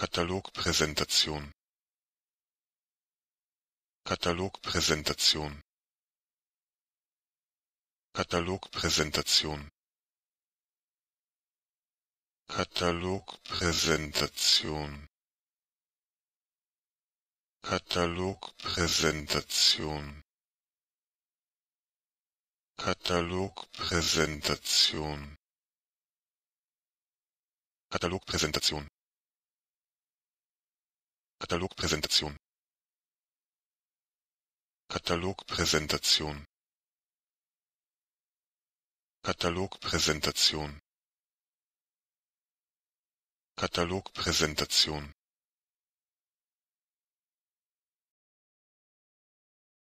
Katalogpräsentation Katalogpräsentation Katalogpräsentation Katalogpräsentation Katalogpräsentation Katalogpräsentation Katalogpräsentation katalogpräsentation katalogpräsentation katalogpräsentation katalogpräsentation